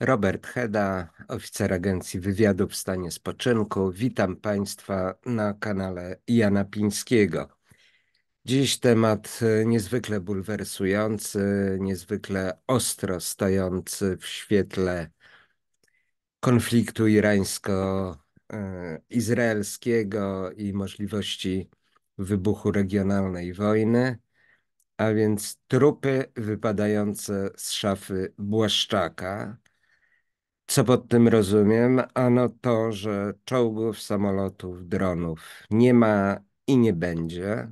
Robert Heda, oficer Agencji Wywiadu w stanie spoczynku. Witam Państwa na kanale Jana Pińskiego. Dziś temat e, niezwykle bulwersujący, niezwykle ostro stojący w świetle konfliktu irańsko-izraelskiego e, i możliwości wybuchu regionalnej wojny, a więc trupy wypadające z szafy Błaszczaka, co pod tym rozumiem? Ano to, że czołgów, samolotów, dronów nie ma i nie będzie.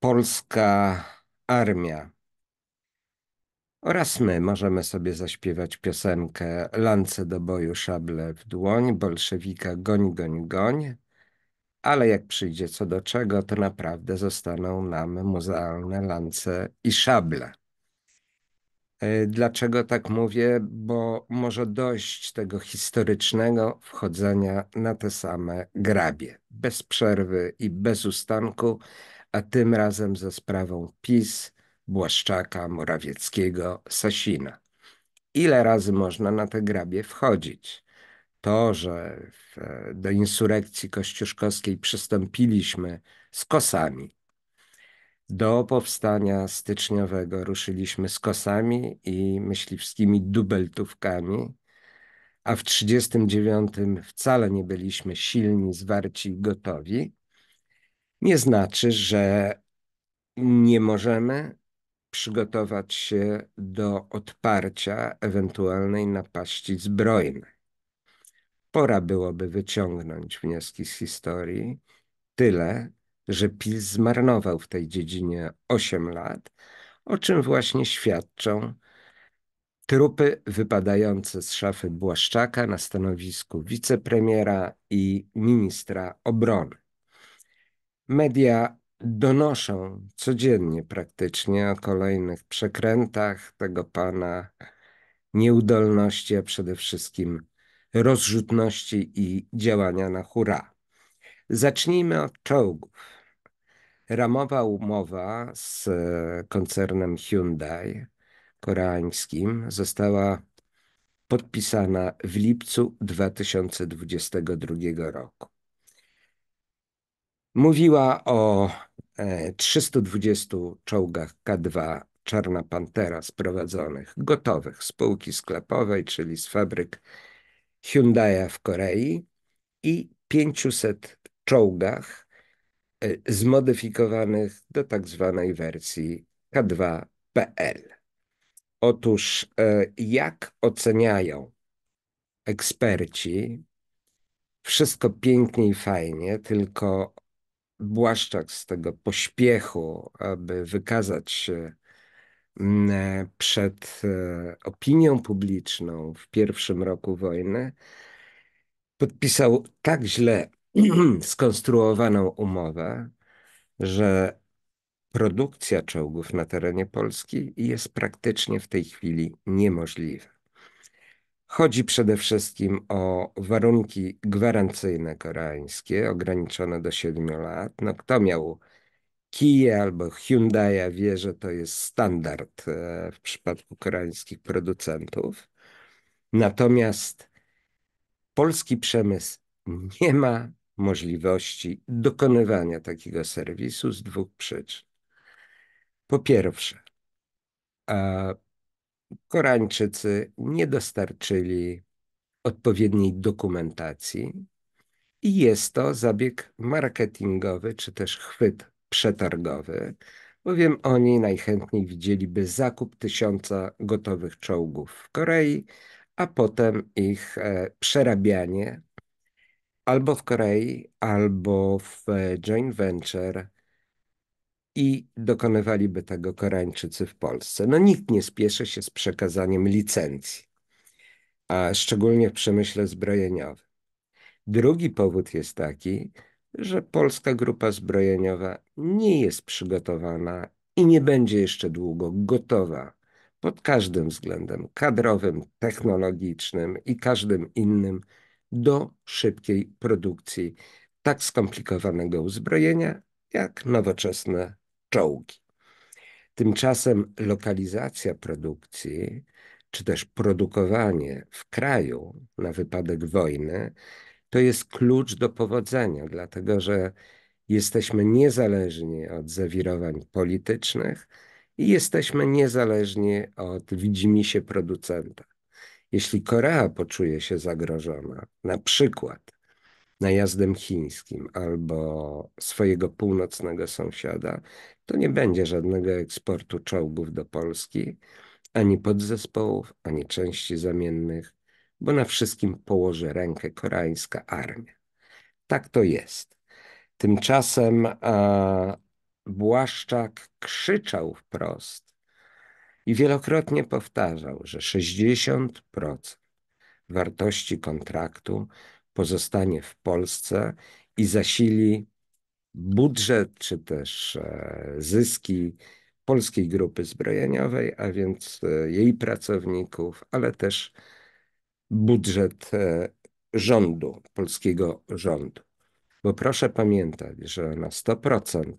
Polska armia oraz my możemy sobie zaśpiewać piosenkę Lance do boju, szable w dłoń, bolszewika goń, goń, goń. Ale jak przyjdzie co do czego, to naprawdę zostaną nam muzealne lance i szable. Y, dlaczego tak mówię? Bo może dość tego historycznego wchodzenia na te same grabie, bez przerwy i bez ustanku, a tym razem ze sprawą PiS, Błaszczaka, Morawieckiego, Sasina. Ile razy można na te grabie wchodzić? To, że do insurrekcji kościuszkowskiej przystąpiliśmy z kosami, do powstania styczniowego ruszyliśmy z kosami i myśliwskimi dubeltówkami, a w 1939 wcale nie byliśmy silni, zwarci i gotowi. Nie znaczy, że nie możemy przygotować się do odparcia ewentualnej napaści zbrojnej. Pora byłoby wyciągnąć wnioski z historii, tyle, że PiS zmarnował w tej dziedzinie 8 lat, o czym właśnie świadczą trupy wypadające z szafy Błaszczaka na stanowisku wicepremiera i ministra obrony. Media donoszą codziennie praktycznie o kolejnych przekrętach tego pana nieudolności, a przede wszystkim rozrzutności i działania na hura. Zacznijmy od czołgów ramowa umowa z e, koncernem Hyundai koreańskim została podpisana w lipcu 2022 roku. Mówiła o 320 e, czołgach K2 Czarna Pantera sprowadzonych, gotowych z półki sklepowej, czyli z fabryk Hyundai'a w Korei i 500 czołgach Y, zmodyfikowanych do tak zwanej wersji K2.pl. Otóż, y, jak oceniają eksperci, wszystko pięknie i fajnie, tylko Błaszczak z tego pośpiechu, aby wykazać się mm, przed y, opinią publiczną w pierwszym roku wojny, podpisał tak źle skonstruowaną umowę, że produkcja czołgów na terenie Polski jest praktycznie w tej chwili niemożliwa. Chodzi przede wszystkim o warunki gwarancyjne koreańskie, ograniczone do 7 lat. No, kto miał Kije albo Hyundai wie, że to jest standard e, w przypadku koreańskich producentów. Natomiast polski przemysł nie ma możliwości dokonywania takiego serwisu z dwóch przyczyn. Po pierwsze, Koreańczycy nie dostarczyli odpowiedniej dokumentacji i jest to zabieg marketingowy czy też chwyt przetargowy, bowiem oni najchętniej widzieliby zakup tysiąca gotowych czołgów w Korei, a potem ich e, przerabianie albo w Korei, albo w e, joint venture i dokonywaliby tego Koreańczycy w Polsce. No nikt nie spieszy się z przekazaniem licencji, a szczególnie w przemyśle zbrojeniowym. Drugi powód jest taki, że polska grupa zbrojeniowa nie jest przygotowana i nie będzie jeszcze długo gotowa pod każdym względem kadrowym, technologicznym i każdym innym do szybkiej produkcji tak skomplikowanego uzbrojenia jak nowoczesne czołgi. Tymczasem lokalizacja produkcji czy też produkowanie w kraju na wypadek wojny to jest klucz do powodzenia, dlatego że jesteśmy niezależni od zawirowań politycznych i jesteśmy niezależni od widzimisię producenta. Jeśli Korea poczuje się zagrożona, na przykład najazdem chińskim albo swojego północnego sąsiada, to nie będzie żadnego eksportu czołgów do Polski, ani podzespołów, ani części zamiennych, bo na wszystkim położy rękę koreańska armia. Tak to jest. Tymczasem a, Błaszczak krzyczał wprost, i wielokrotnie powtarzał, że 60% wartości kontraktu pozostanie w Polsce i zasili budżet czy też e, zyski Polskiej Grupy Zbrojeniowej, a więc e, jej pracowników, ale też budżet e, rządu, polskiego rządu. Bo proszę pamiętać, że na 100%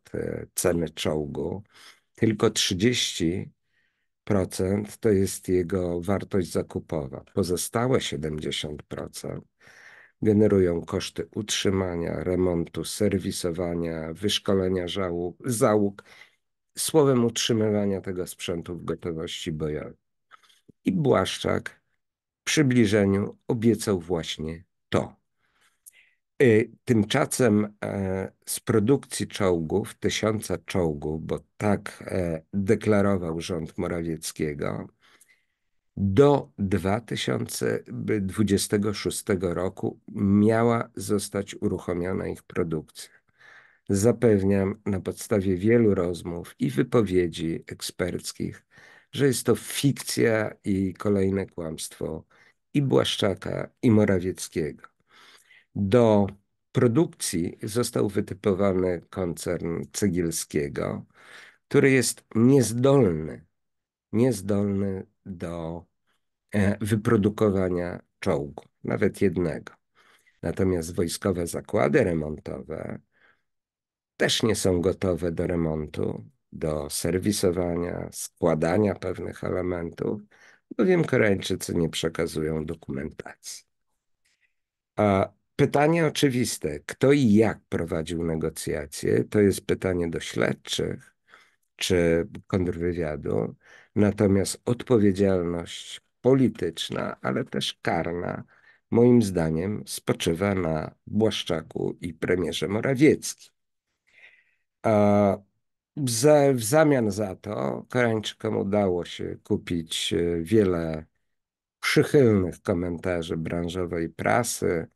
ceny czołgu tylko 30 70% to jest jego wartość zakupowa. Pozostałe 70% generują koszty utrzymania, remontu, serwisowania, wyszkolenia załóg, słowem utrzymywania tego sprzętu w gotowości bojowej. I Błaszczak w przybliżeniu obiecał właśnie to. Y, tymczasem e, z produkcji czołgów, tysiąca czołgów, bo tak e, deklarował rząd Morawieckiego, do 2026 roku miała zostać uruchomiona ich produkcja. Zapewniam na podstawie wielu rozmów i wypowiedzi eksperckich, że jest to fikcja i kolejne kłamstwo i Błaszczaka, i Morawieckiego. Do produkcji został wytypowany koncern Cegielskiego, który jest niezdolny, niezdolny do e, wyprodukowania czołgu, nawet jednego. Natomiast wojskowe zakłady remontowe też nie są gotowe do remontu, do serwisowania, składania pewnych elementów, bowiem Koreańczycy nie przekazują dokumentacji. A Pytanie oczywiste, kto i jak prowadził negocjacje, to jest pytanie do śledczych czy kontrwywiadu, natomiast odpowiedzialność polityczna, ale też karna, moim zdaniem, spoczywa na Błaszczaku i premierze Morawieckim. A w zamian za to Koreańczykom udało się kupić e, wiele przychylnych komentarzy branżowej prasy,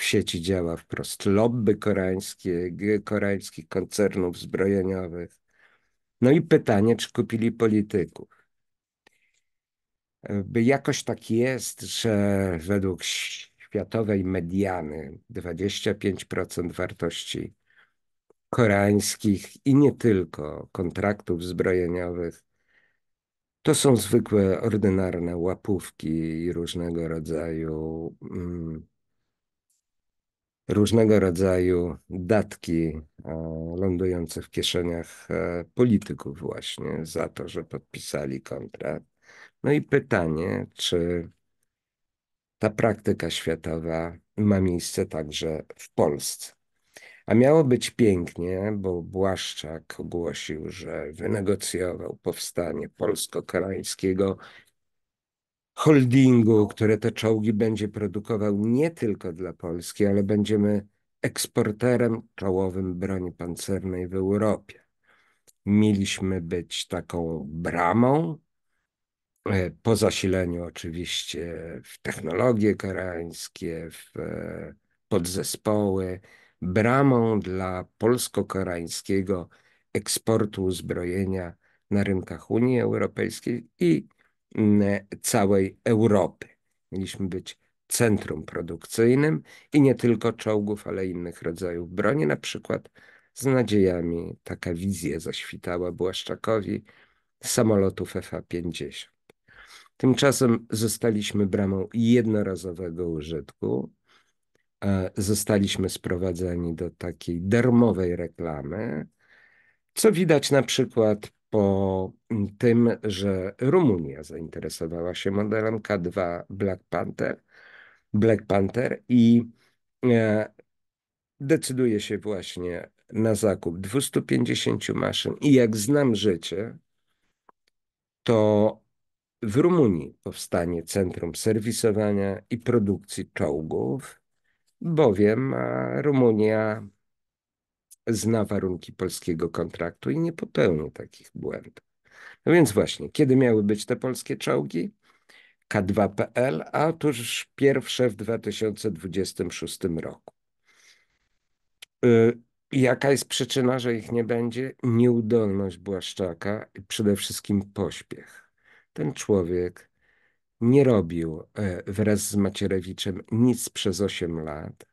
w sieci działa wprost lobby koreańskie, koreańskich koncernów zbrojeniowych. No i pytanie, czy kupili polityków. Jakoś tak jest, że według światowej mediany 25% wartości koreańskich i nie tylko kontraktów zbrojeniowych to są zwykłe, ordynarne łapówki i różnego rodzaju mm, różnego rodzaju datki e, lądujące w kieszeniach e, polityków właśnie za to, że podpisali kontrakt. No i pytanie, czy ta praktyka światowa ma miejsce także w Polsce. A miało być pięknie, bo Błaszczak ogłosił, że wynegocjował powstanie polsko-koreańskiego holdingu, które te czołgi będzie produkował nie tylko dla Polski, ale będziemy eksporterem czołowym broni pancernej w Europie. Mieliśmy być taką bramą, e, po zasileniu oczywiście w technologie koreańskie, w e, podzespoły, bramą dla polsko-koreańskiego eksportu uzbrojenia na rynkach Unii Europejskiej i całej Europy. Mieliśmy być centrum produkcyjnym i nie tylko czołgów, ale innych rodzajów broni, na przykład z nadziejami, taka wizja zaświtała Błaszczakowi, samolotów FA-50. Tymczasem zostaliśmy bramą jednorazowego użytku, e, zostaliśmy sprowadzeni do takiej darmowej reklamy, co widać na przykład po tym, że Rumunia zainteresowała się modelem K2 Black Panther, Black Panther i e, decyduje się właśnie na zakup 250 maszyn. I jak znam życie, to w Rumunii powstanie centrum serwisowania i produkcji czołgów, bowiem e, Rumunia zna warunki polskiego kontraktu i nie popełni takich błędów. No więc właśnie, kiedy miały być te polskie czołgi? K2PL, a otóż pierwsze w 2026 roku. Y, jaka jest przyczyna, że ich nie będzie? Nieudolność Błaszczaka i przede wszystkim pośpiech. Ten człowiek nie robił e, wraz z Macierewiczem nic przez 8 lat.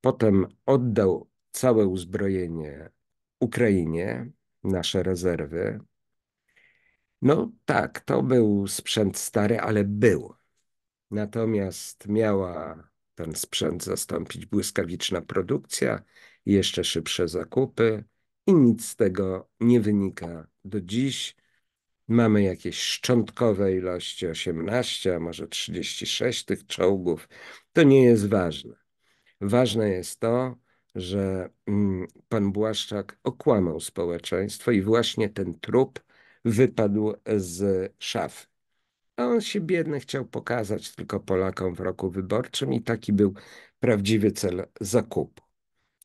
Potem oddał całe uzbrojenie Ukrainie, nasze rezerwy, no tak, to był sprzęt stary, ale był. Natomiast miała ten sprzęt zastąpić błyskawiczna produkcja, jeszcze szybsze zakupy i nic z tego nie wynika do dziś. Mamy jakieś szczątkowe ilości 18, a może 36 tych czołgów. To nie jest ważne. Ważne jest to, że mm, pan Błaszczak okłamał społeczeństwo i właśnie ten trup wypadł z szafy. A on się biedny chciał pokazać tylko Polakom w roku wyborczym i taki był prawdziwy cel zakupu.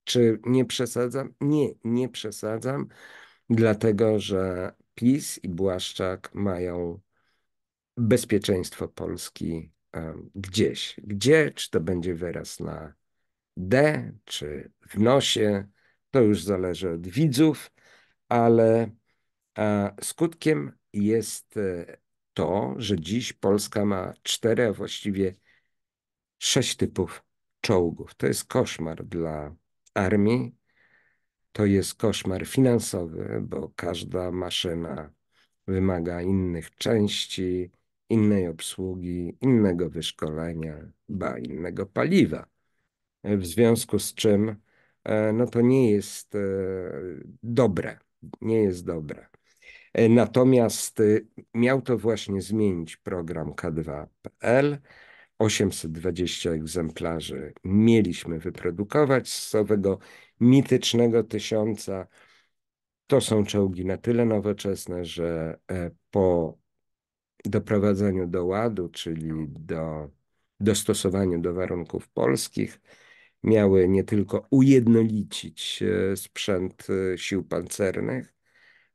Czy nie przesadzam? Nie, nie przesadzam, dlatego że PiS i Błaszczak mają bezpieczeństwo Polski gdzieś. Gdzie? Czy to będzie wyraz na D, czy w nosie? To już zależy od widzów, ale Skutkiem jest e, to, że dziś Polska ma cztery, a właściwie sześć typów czołgów. To jest koszmar dla armii, to jest koszmar finansowy, bo każda maszyna wymaga innych części, innej obsługi, innego wyszkolenia, ba innego paliwa. W związku z czym e, no to nie jest e, dobre, nie jest dobre. E, natomiast y, miał to właśnie zmienić program K2.pl. 820 egzemplarzy mieliśmy wyprodukować z owego mitycznego tysiąca. To są czołgi na tyle nowoczesne, że e, po doprowadzeniu do ładu, czyli do dostosowaniu do warunków polskich, miały nie tylko ujednolicić e, sprzęt sił pancernych,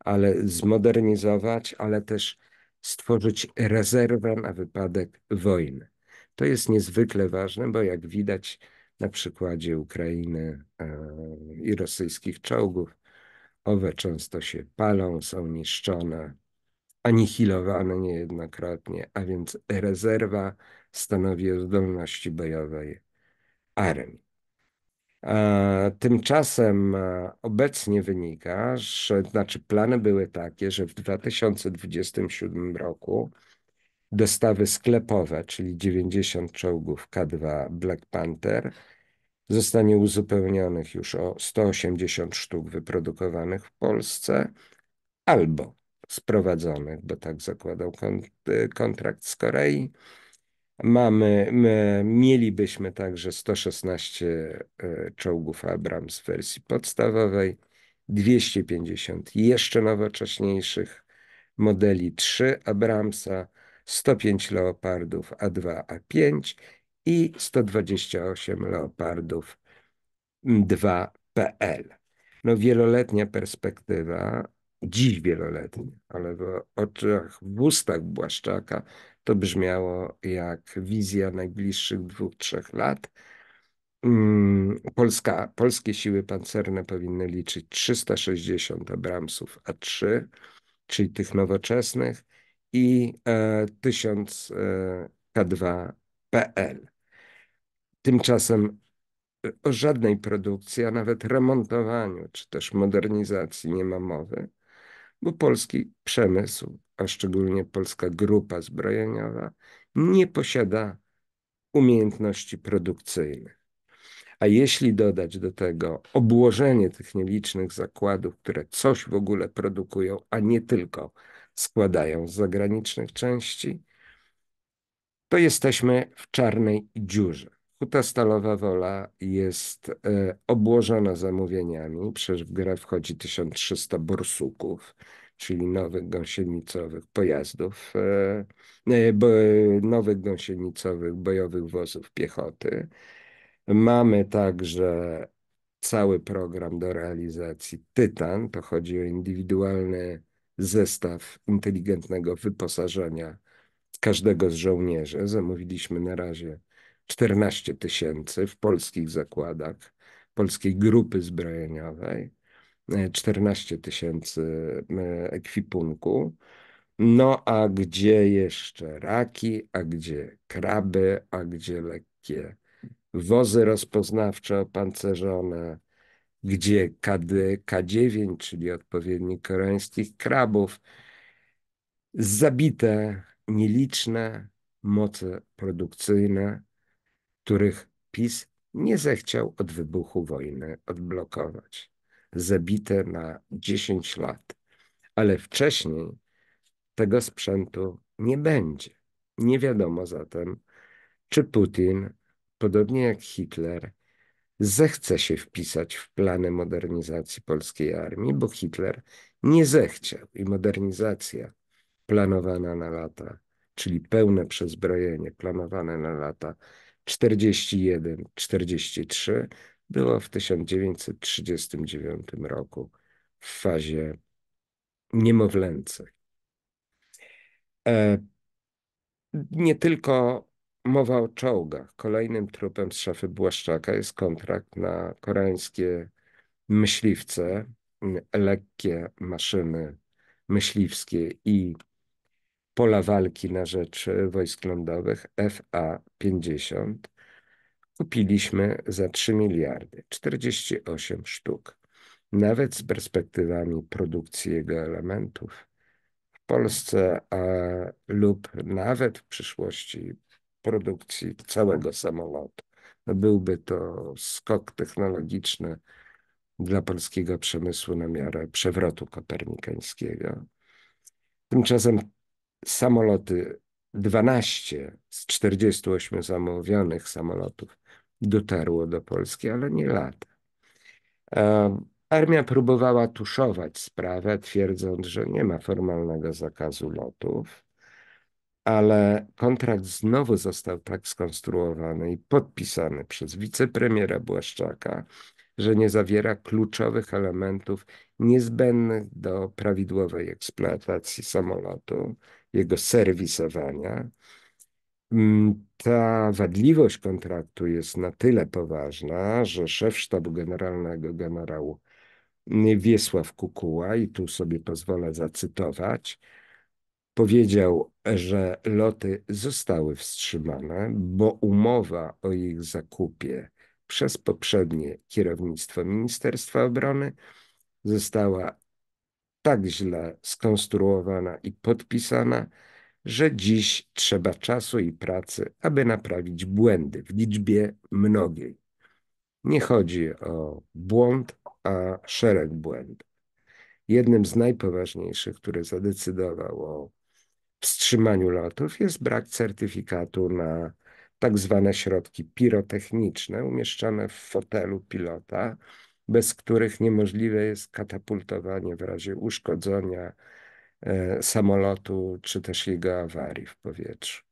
ale zmodernizować, ale też stworzyć rezerwę na wypadek wojny. To jest niezwykle ważne, bo jak widać na przykładzie Ukrainy e, i rosyjskich czołgów, owe często się palą, są niszczone, anihilowane niejednokrotnie, a więc rezerwa stanowi o zdolności bojowej armii. E, tymczasem e, obecnie wynika, że znaczy plany były takie, że w 2027 roku dostawy sklepowe, czyli 90 czołgów K2 Black Panther, zostanie uzupełnionych już o 180 sztuk wyprodukowanych w Polsce albo sprowadzonych, bo tak zakładał kontrakt z Korei, Mamy, mielibyśmy także 116 e, czołgów Abrams w wersji podstawowej, 250 jeszcze nowocześniejszych modeli 3 Abramsa, 105 Leopardów A2, A5 i 128 Leopardów 2PL. No, wieloletnia perspektywa, dziś wieloletnia, ale w oczach, w ustach Błaszczaka to brzmiało jak wizja najbliższych dwóch, trzech lat. Mm, Polska, polskie siły pancerne powinny liczyć 360 Abramsów A3, czyli tych nowoczesnych, i 1000 e, e, K2PL. Tymczasem e, o żadnej produkcji, a nawet remontowaniu czy też modernizacji nie ma mowy bo polski przemysł, a szczególnie polska grupa zbrojeniowa, nie posiada umiejętności produkcyjnych. A jeśli dodać do tego obłożenie tych nielicznych zakładów, które coś w ogóle produkują, a nie tylko składają z zagranicznych części, to jesteśmy w czarnej dziurze. Kuta stalowa wola jest e, obłożona zamówieniami. Przecież w grę wchodzi 1300 borsuków, czyli nowych gąsienicowych pojazdów, e, e, nowych gąsienicowych bojowych wozów piechoty. Mamy także cały program do realizacji Tytan. To chodzi o indywidualny zestaw inteligentnego wyposażenia każdego z żołnierzy. Zamówiliśmy na razie 14 tysięcy w polskich zakładach, polskiej grupy zbrojeniowej, 14 e, tysięcy e, ekwipunku. No a gdzie jeszcze raki, a gdzie kraby, a gdzie lekkie wozy rozpoznawcze opancerzone, gdzie KD, K9, czyli odpowiednik koreańskich krabów, zabite nieliczne moce produkcyjne których PiS nie zechciał od wybuchu wojny odblokować. Zabite na 10 lat, ale wcześniej tego sprzętu nie będzie. Nie wiadomo zatem, czy Putin, podobnie jak Hitler, zechce się wpisać w plany modernizacji polskiej armii, bo Hitler nie zechciał i modernizacja planowana na lata, czyli pełne przezbrojenie planowane na lata 41-43 była w 1939 roku w fazie niemowlęcej. Nie tylko mowa o czołgach. Kolejnym trupem z szafy Błaszczaka jest kontrakt na koreańskie myśliwce, lekkie maszyny myśliwskie i pola walki na rzecz e, wojsk lądowych FA-50 kupiliśmy za 3 miliardy 48 sztuk. Nawet z perspektywami produkcji jego elementów w Polsce a, lub nawet w przyszłości produkcji całego samolotu. No, byłby to skok technologiczny dla polskiego przemysłu na miarę przewrotu kopernikańskiego. Tymczasem samoloty, 12 z 48 zamówionych samolotów dotarło do Polski, ale nie lata. Armia próbowała tuszować sprawę, twierdząc, że nie ma formalnego zakazu lotów, ale kontrakt znowu został tak skonstruowany i podpisany przez wicepremiera Błaszczaka, że nie zawiera kluczowych elementów niezbędnych do prawidłowej eksploatacji samolotu, jego serwisowania. Mm, ta wadliwość kontraktu jest na tyle poważna, że szef sztabu generalnego generał Wiesław Kukuła, i tu sobie pozwolę zacytować, powiedział, że loty zostały wstrzymane, bo umowa o ich zakupie przez poprzednie kierownictwo Ministerstwa Obrony została tak źle skonstruowana i podpisana, że dziś trzeba czasu i pracy, aby naprawić błędy w liczbie mnogiej. Nie chodzi o błąd, a szereg błędów. Jednym z najpoważniejszych, który zadecydował o wstrzymaniu lotów, jest brak certyfikatu na tak zwane środki pirotechniczne umieszczane w fotelu pilota, bez których niemożliwe jest katapultowanie w razie uszkodzenia e, samolotu czy też jego awarii w powietrzu.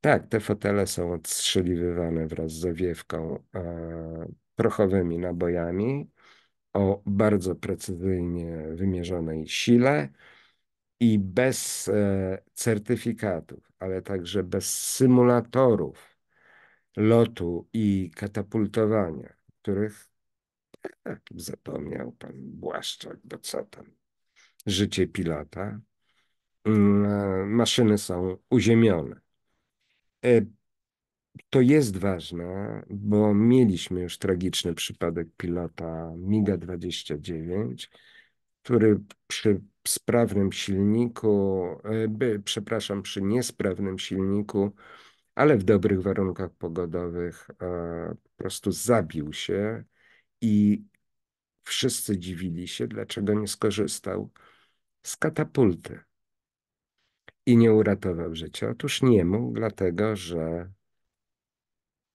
Tak, te fotele są odstrzeliwywane wraz z owiewką e, prochowymi nabojami o bardzo precyzyjnie wymierzonej sile i bez e, certyfikatów, ale także bez symulatorów lotu i katapultowania, których a, zapomniał pan Błaszczak, bo co tam? Życie pilota. Mm, e, maszyny są uziemione. E, to jest ważne, bo mieliśmy już tragiczny przypadek pilota MIGA-29, który przy sprawnym silniku, e, przepraszam, przy niesprawnym silniku, ale w dobrych warunkach pogodowych po prostu zabił się i wszyscy dziwili się, dlaczego nie skorzystał z katapulty i nie uratował życia. Otóż nie mógł, dlatego że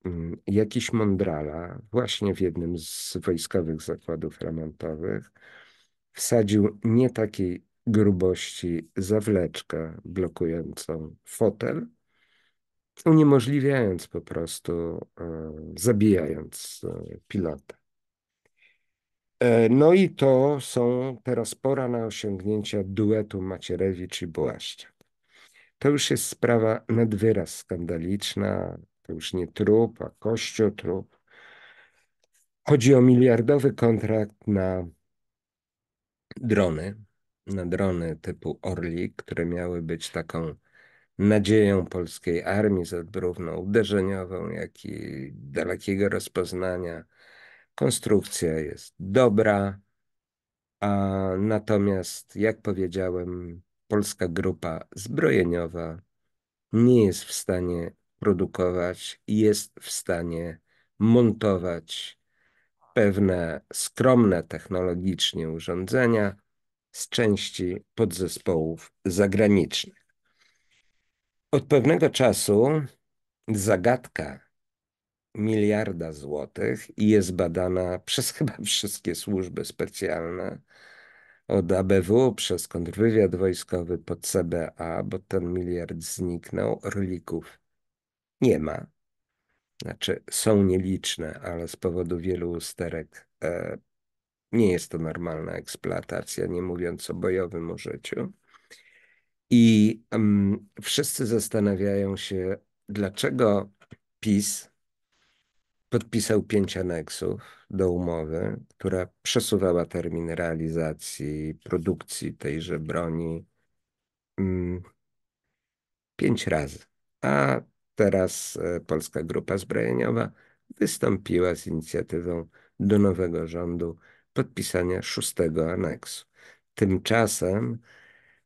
mm, jakiś mądrala, właśnie w jednym z wojskowych zakładów remontowych, wsadził nie takiej grubości zawleczkę blokującą fotel, uniemożliwiając po prostu, e, zabijając e, pilota. E, no i to są teraz pora na osiągnięcia duetu Macierewicz i Błaszczak. To już jest sprawa nad wyraz skandaliczna, to już nie trup, a trup. Chodzi o miliardowy kontrakt na drony, na drony typu Orlik, które miały być taką nadzieją polskiej armii, zarówno uderzeniową, jak i dalekiego rozpoznania konstrukcja jest dobra, a natomiast, jak powiedziałem, polska grupa zbrojeniowa nie jest w stanie produkować, jest w stanie montować pewne skromne technologicznie urządzenia z części podzespołów zagranicznych. Od pewnego czasu zagadka miliarda złotych i jest badana przez chyba wszystkie służby specjalne, od ABW przez kontrwywiad wojskowy po CBA, bo ten miliard zniknął, orlików nie ma. Znaczy, są nieliczne, ale z powodu wielu usterek e, nie jest to normalna eksploatacja, nie mówiąc o bojowym użyciu. I um, wszyscy zastanawiają się, dlaczego PiS podpisał pięć aneksów do umowy, która przesuwała termin realizacji produkcji tejże broni mm, pięć razy. A teraz e, Polska Grupa Zbrojeniowa wystąpiła z inicjatywą do nowego rządu podpisania szóstego aneksu. Tymczasem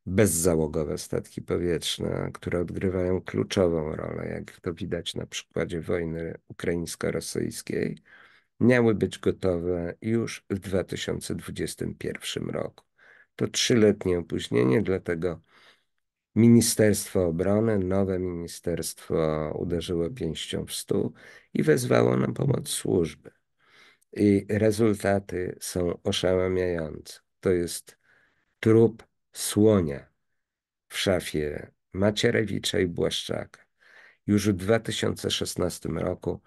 bezzałogowe statki powietrzne, które odgrywają kluczową rolę, jak to widać na przykładzie wojny ukraińsko-rosyjskiej, miały być gotowe już w 2021 roku. To trzyletnie opóźnienie, dlatego Ministerstwo Obrony, nowe ministerstwo uderzyło pięścią w stół i wezwało na pomoc służby. I rezultaty są oszałamiające. To jest trup Słonia w szafie Macierewicza i Błaszczaka. Już w 2016 roku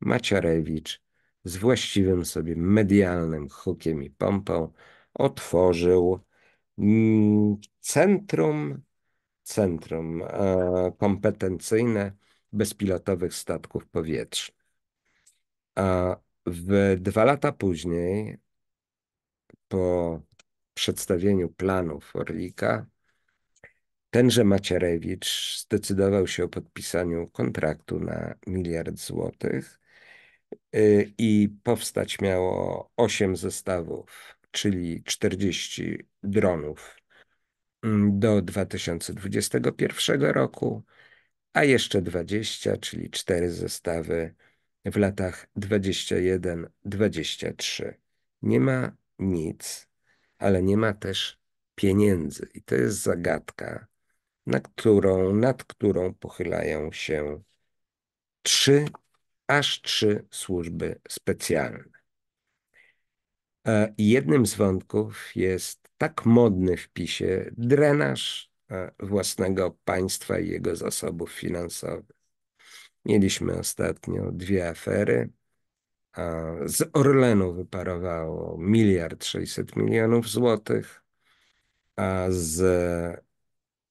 Macierewicz z właściwym sobie medialnym hukiem i pompą otworzył mm, centrum, centrum kompetencyjne bezpilotowych statków powietrznych. A w dwa lata później, po przedstawieniu planów Orlika, tenże Macierewicz zdecydował się o podpisaniu kontraktu na miliard złotych y, i powstać miało 8 zestawów, czyli 40 dronów mm, do 2021 roku, a jeszcze 20, czyli 4 zestawy w latach 21-23. Nie ma nic ale nie ma też pieniędzy. I to jest zagadka, na którą, nad którą pochylają się trzy, aż trzy służby specjalne. E, jednym z wątków jest tak modny w PiSie drenaż e, własnego państwa i jego zasobów finansowych. Mieliśmy ostatnio dwie afery. Z Orlenu wyparowało miliard 600 milionów złotych, a z,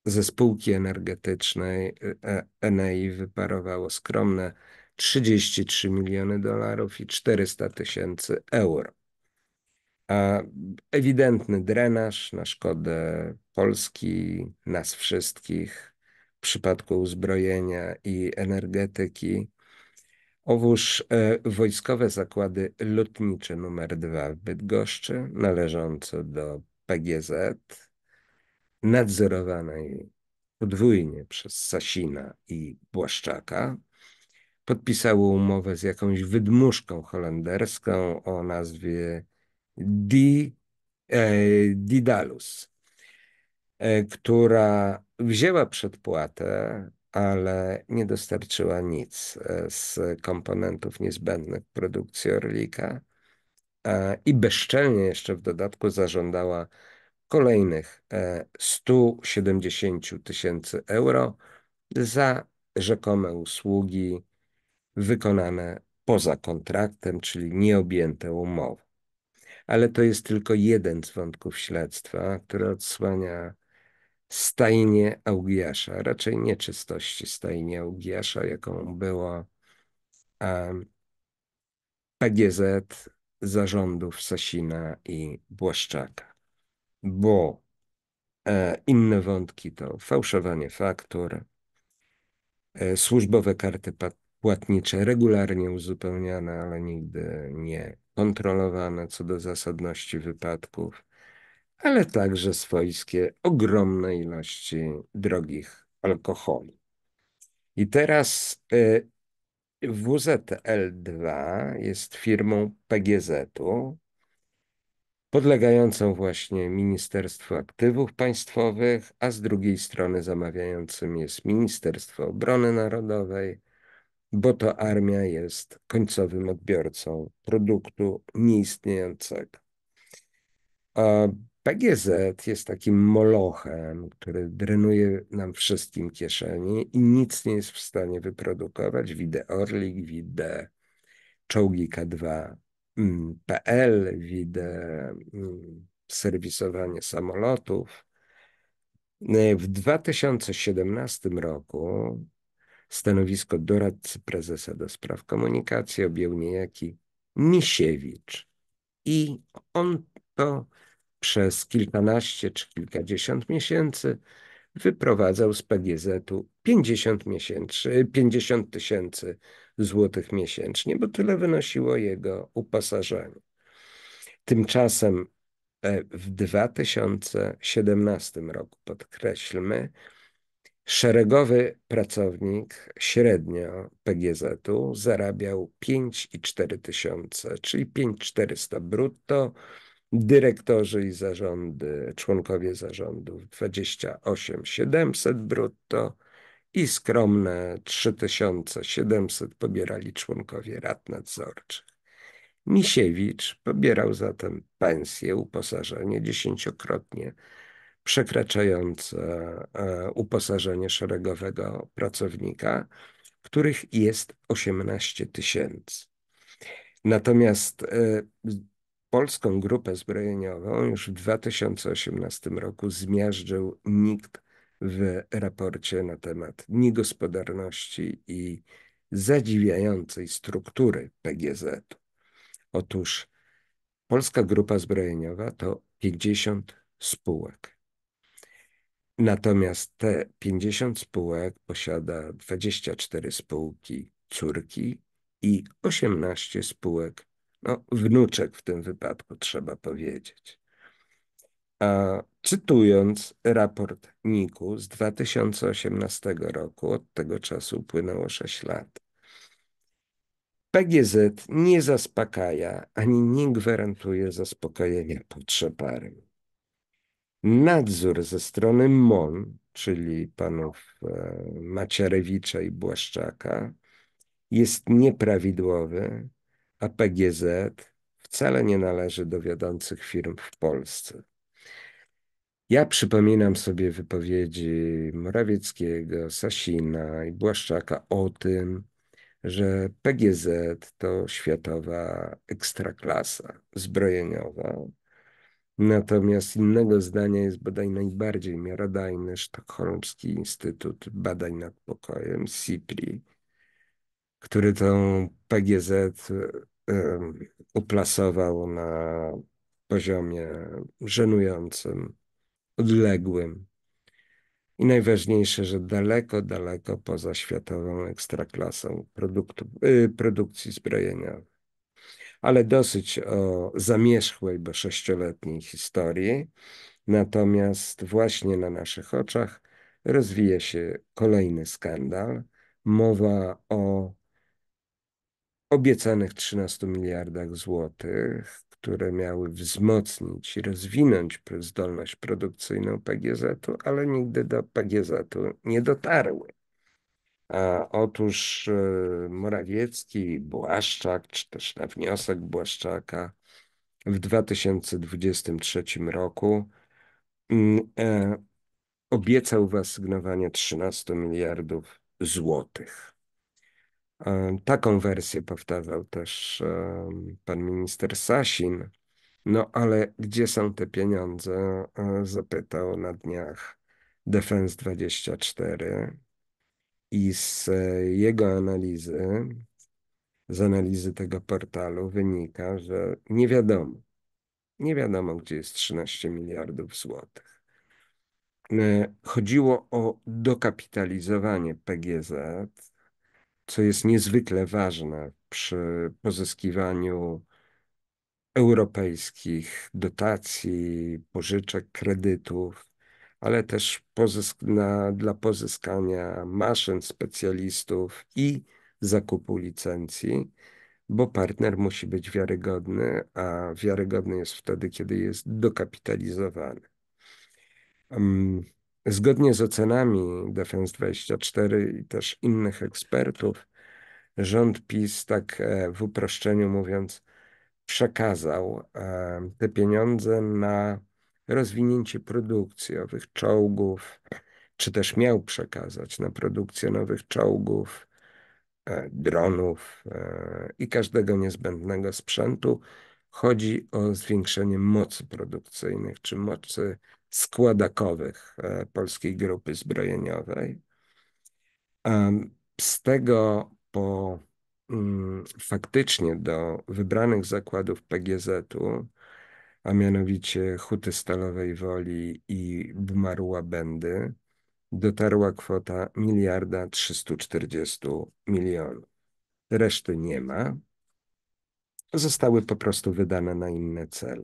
ze spółki energetycznej e, Enei wyparowało skromne 33 miliony dolarów i 400 tysięcy euro. A ewidentny drenaż na szkodę Polski, nas wszystkich w przypadku uzbrojenia i energetyki Owóż e, Wojskowe Zakłady Lotnicze nr 2 w Bydgoszczy, należące do PGZ, nadzorowanej podwójnie przez Sasina i Błaszczaka, podpisało umowę z jakąś wydmuszką holenderską o nazwie Di, e, Didalus, e, która wzięła przedpłatę ale nie dostarczyła nic e, z komponentów niezbędnych produkcji Orlika e, i bezczelnie jeszcze w dodatku zażądała kolejnych 170 e, tysięcy euro za rzekome usługi wykonane poza kontraktem, czyli nieobjęte umową. Ale to jest tylko jeden z wątków śledztwa, które odsłania stajnie Augiasza, raczej nie czystości stajni Augiasza, jaką było PGZ zarządów Sasina i Błaszczaka, bo e, inne wątki to fałszowanie faktur, e, służbowe karty płatnicze regularnie uzupełniane, ale nigdy nie kontrolowane co do zasadności wypadków, ale także swojskie ogromne ilości drogich alkoholi. I teraz y, WZL2 jest firmą PGZ-u, podlegającą właśnie Ministerstwu Aktywów Państwowych, a z drugiej strony zamawiającym jest Ministerstwo Obrony Narodowej, bo to armia jest końcowym odbiorcą produktu nieistniejącego. PGZ tak jest takim molochem, który drenuje nam wszystkim kieszenie i nic nie jest w stanie wyprodukować. Widzę Orlik, widzę czołgi K2.pl, mm, widzę mm, serwisowanie samolotów. No w 2017 roku stanowisko doradcy prezesa do spraw komunikacji objął niejaki Misiewicz. I on to przez kilkanaście czy kilkadziesiąt miesięcy wyprowadzał z PGZ-u 50, miesięcy, 50 tysięcy złotych miesięcznie, bo tyle wynosiło jego uposażenie. Tymczasem e, w 2017 roku, podkreślmy, szeregowy pracownik średnio PGZ-u zarabiał 5,4 tysiące, czyli 5,400 brutto, dyrektorzy i zarządy, członkowie zarządów 28 700 brutto i skromne 3700 pobierali członkowie rad nadzorczych. Misiewicz pobierał zatem pensję, uposażenie dziesięciokrotnie przekraczające e, uposażenie szeregowego pracownika, których jest 18 tysięcy. Natomiast e, Polską Grupę Zbrojeniową już w 2018 roku zmiażdżył nikt w raporcie na temat niegospodarności i zadziwiającej struktury PGZ. Otóż Polska Grupa Zbrojeniowa to 50 spółek. Natomiast te 50 spółek posiada 24 spółki córki i 18 spółek no, wnuczek w tym wypadku trzeba powiedzieć. A cytując raport NIK-u z 2018 roku, od tego czasu upłynęło 6 lat, PGZ nie zaspokaja ani nie gwarantuje zaspokojenia potrzeb armii. Nadzór ze strony MON, czyli panów e, Macierewicza i Błaszczaka, jest nieprawidłowy, a PGZ wcale nie należy do wiodących firm w Polsce. Ja przypominam sobie wypowiedzi Morawieckiego, Sasina i Błaszczaka o tym, że PGZ to światowa ekstraklasa zbrojeniowa. Natomiast innego zdania jest bodaj najbardziej miarodajny sztokholmski Instytut Badań nad Pokojem, SIPRI, który tą PGZ e, uplasował na poziomie żenującym, odległym. I najważniejsze, że daleko, daleko poza światową ekstraklasą produktu, y, produkcji zbrojeniowej. Ale dosyć o zamierzchłej, bo sześcioletniej historii. Natomiast właśnie na naszych oczach rozwija się kolejny skandal. Mowa o obiecanych 13 miliardach złotych, które miały wzmocnić i rozwinąć zdolność produkcyjną PGZ-u, ale nigdy do PGZ-u nie dotarły. A otóż e, Morawiecki, Błaszczak, czy też na wniosek Błaszczaka w 2023 roku mm, e, obiecał wyasygnowanie 13 miliardów złotych. Taką wersję powtarzał też pan minister Sasin. No ale gdzie są te pieniądze? E, zapytał na dniach Defense 24 i z e, jego analizy, z analizy tego portalu wynika, że nie wiadomo. Nie wiadomo, gdzie jest 13 miliardów złotych. E, chodziło o dokapitalizowanie PGZ, co jest niezwykle ważne przy pozyskiwaniu europejskich dotacji, pożyczek, kredytów, ale też pozysk na, dla pozyskania maszyn, specjalistów i zakupu licencji, bo partner musi być wiarygodny, a wiarygodny jest wtedy, kiedy jest dokapitalizowany. Um, Zgodnie z ocenami Defense24 i też innych ekspertów, rząd PiS, tak e, w uproszczeniu mówiąc, przekazał e, te pieniądze na rozwinięcie produkcji nowych czołgów, czy też miał przekazać na produkcję nowych czołgów, e, dronów i każdego niezbędnego sprzętu. Chodzi o zwiększenie mocy produkcyjnych czy mocy składakowych e, Polskiej Grupy Zbrojeniowej. Z tego po mm, faktycznie do wybranych zakładów PGZ-u, a mianowicie Huty Stalowej Woli i Bmarła Bendy, dotarła kwota miliarda 340 milionów. Reszty nie ma. Zostały po prostu wydane na inne cele.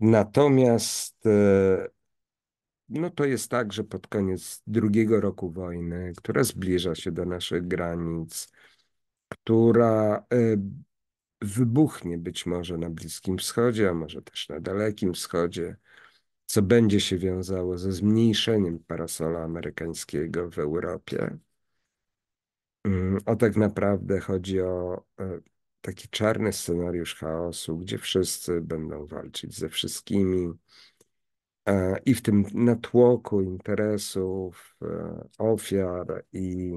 Natomiast e, no to jest tak, że pod koniec drugiego roku wojny, która zbliża się do naszych granic, która e, wybuchnie być może na Bliskim Wschodzie, a może też na Dalekim Wschodzie, co będzie się wiązało ze zmniejszeniem parasola amerykańskiego w Europie. A mm, tak naprawdę chodzi o e, taki czarny scenariusz chaosu, gdzie wszyscy będą walczyć ze wszystkimi. E, I w tym natłoku interesów, e, ofiar i,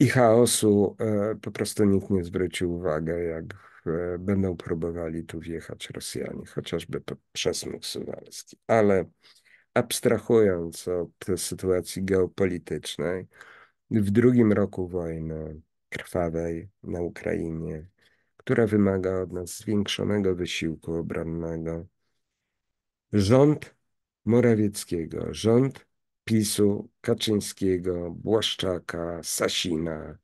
i chaosu e, po prostu nikt nie zwróci uwagi, jak będą próbowali tu wjechać Rosjanie, chociażby przez Muksuwalski. Ale abstrahując od sytuacji geopolitycznej, w drugim roku wojny krwawej na Ukrainie, która wymaga od nas zwiększonego wysiłku obronnego. Rząd Morawieckiego, rząd PiSu, Kaczyńskiego, Błaszczaka, Sasina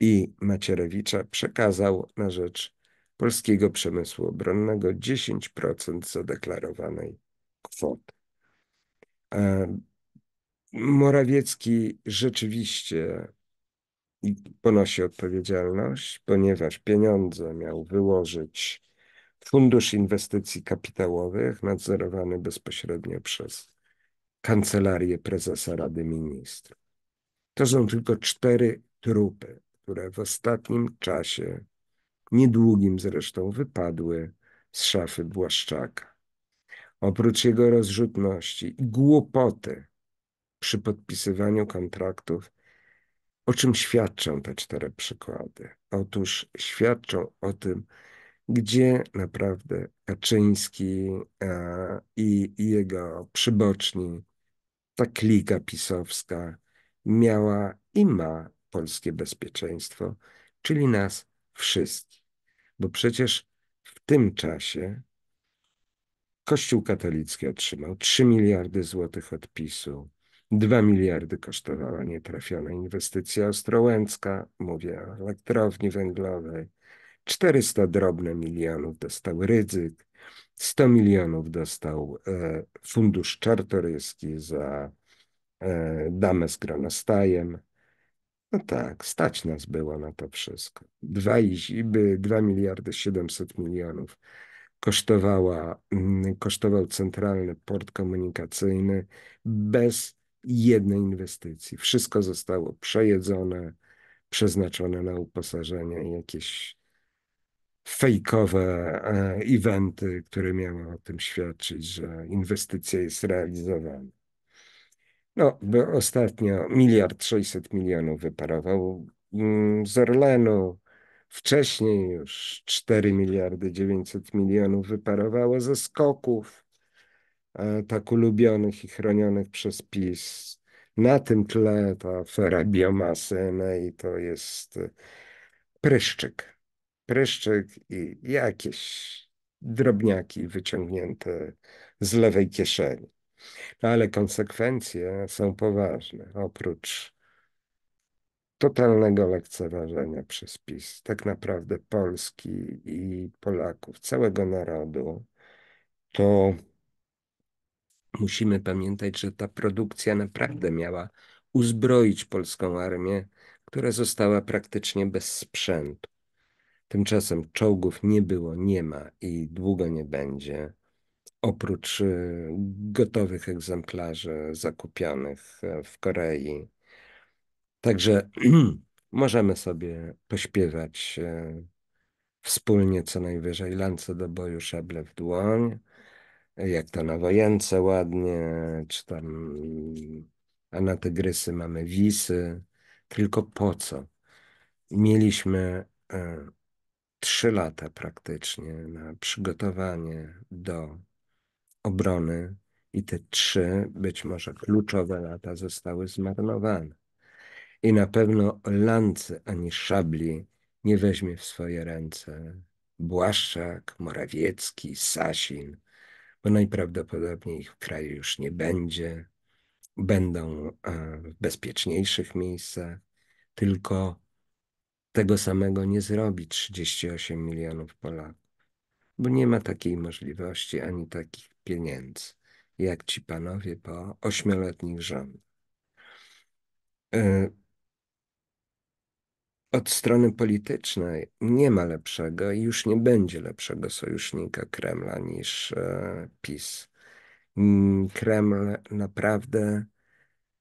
i Macierewicza przekazał na rzecz polskiego przemysłu obronnego 10% zadeklarowanej kwoty. E, Morawiecki rzeczywiście ponosi odpowiedzialność, ponieważ pieniądze miał wyłożyć Fundusz Inwestycji Kapitałowych nadzorowany bezpośrednio przez Kancelarię Prezesa Rady Ministrów. To są tylko cztery trupy, które w ostatnim czasie, niedługim zresztą, wypadły z szafy Błaszczaka. Oprócz jego rozrzutności i głupoty przy podpisywaniu kontraktów o czym świadczą te cztery przykłady? Otóż świadczą o tym, gdzie naprawdę Kaczyński e, i jego przyboczni, ta klika pisowska miała i ma polskie bezpieczeństwo, czyli nas wszystkich. Bo przecież w tym czasie Kościół katolicki otrzymał 3 miliardy złotych odpisu, 2 miliardy kosztowała nietrafiona inwestycja ostrołęcka, mówię o elektrowni węglowej. 400 drobne milionów dostał Rydzyk, 100 milionów dostał e, Fundusz Czartoryski za e, damę z gronostajem. No tak, stać nas było na to wszystko. 2, 2 miliardy 700 milionów kosztowała, mm, kosztował Centralny Port Komunikacyjny bez jednej inwestycji. Wszystko zostało przejedzone, przeznaczone na uposażenie i jakieś fejkowe e, eventy, które miały o tym świadczyć, że inwestycja jest realizowana. No, bo ostatnio miliard sześćset milionów wyparował mm, z Orlenu, wcześniej już 4 miliardy 900 milionów wyparowało ze skoków. E, tak ulubionych i chronionych przez PiS. Na tym tle ta afera biomasy, no i to jest e, pryszczyk. Pryszczyk i jakieś drobniaki wyciągnięte z lewej kieszeni. No ale konsekwencje są poważne, oprócz totalnego lekceważenia przez PiS, tak naprawdę Polski i Polaków, całego narodu, to musimy pamiętać, że ta produkcja naprawdę miała uzbroić polską armię, która została praktycznie bez sprzętu. Tymczasem czołgów nie było, nie ma i długo nie będzie. Oprócz y, gotowych egzemplarzy zakupionych e, w Korei. Także możemy sobie pośpiewać e, wspólnie co najwyżej lance do boju, szable w dłoń jak to na Wojence ładnie, czy tam, a na Tygrysy mamy Wisy. Tylko po co? Mieliśmy e, trzy lata praktycznie na przygotowanie do obrony i te trzy, być może kluczowe lata zostały zmarnowane. I na pewno lancy ani szabli nie weźmie w swoje ręce Błaszczak, Morawiecki, Sasin, bo najprawdopodobniej ich w kraju już nie będzie. Będą e, w bezpieczniejszych miejscach, tylko tego samego nie zrobi 38 milionów Polaków, bo nie ma takiej możliwości ani takich pieniędzy, jak ci panowie po ośmioletnich rządach. E, od strony politycznej nie ma lepszego i już nie będzie lepszego sojusznika Kremla niż e, PiS. Mm, Kreml naprawdę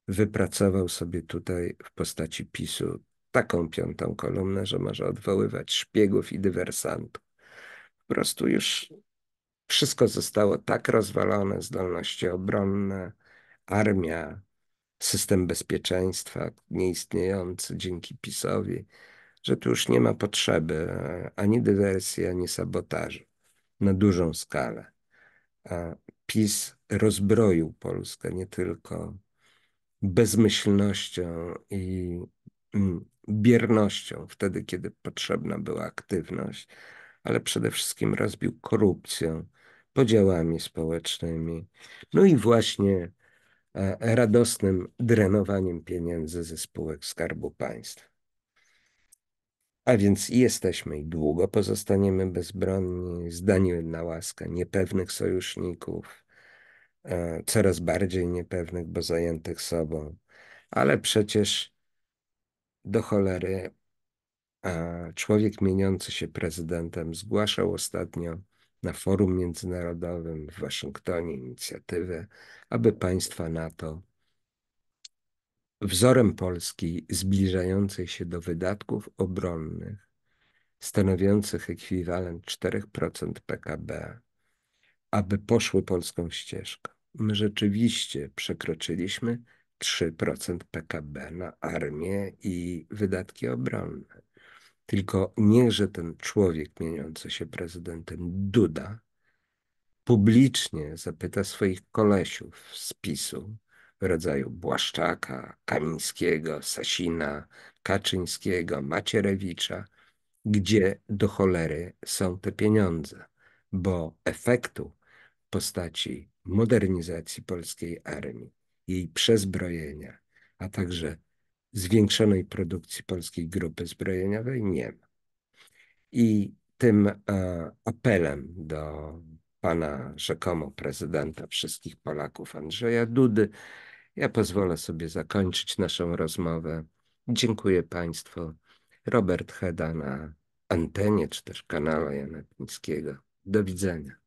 wypracował sobie tutaj w postaci PiSu taką piątą kolumnę, że może odwoływać szpiegów i dywersantów. Po prostu już wszystko zostało tak rozwalone, zdolności obronne, armia, system bezpieczeństwa nieistniejący dzięki PiSowi, że tu już nie ma potrzeby e, ani dywersji, ani sabotaży na dużą skalę. PiS rozbroił Polskę nie tylko bezmyślnością i mm, biernością wtedy, kiedy potrzebna była aktywność, ale przede wszystkim rozbił korupcją, podziałami społecznymi, no i właśnie radosnym drenowaniem pieniędzy ze spółek Skarbu Państwa. A więc jesteśmy i długo pozostaniemy bezbronni, zdani na łaskę niepewnych sojuszników, e, coraz bardziej niepewnych, bo zajętych sobą. Ale przecież do cholery człowiek mieniący się prezydentem zgłaszał ostatnio na forum międzynarodowym w Waszyngtonie inicjatywę, aby państwa NATO wzorem Polski zbliżającej się do wydatków obronnych stanowiących ekwiwalent 4% PKB, aby poszły polską ścieżką. My rzeczywiście przekroczyliśmy 3% PKB na armię i wydatki obronne. Tylko niechże ten człowiek mieniący się prezydentem Duda publicznie zapyta swoich kolesiów z PiSu w rodzaju Błaszczaka, Kamińskiego, Sasina, Kaczyńskiego, Macierewicza, gdzie do cholery są te pieniądze, bo efektu w postaci modernizacji polskiej armii, jej przezbrojenia, a także zwiększonej produkcji polskiej grupy zbrojeniowej nie ma. I tym e, apelem do pana rzekomo prezydenta wszystkich Polaków Andrzeja Dudy, ja pozwolę sobie zakończyć naszą rozmowę. Dziękuję Państwu. Robert Heda na antenie czy też kanale Jana Pińskiego. Do widzenia.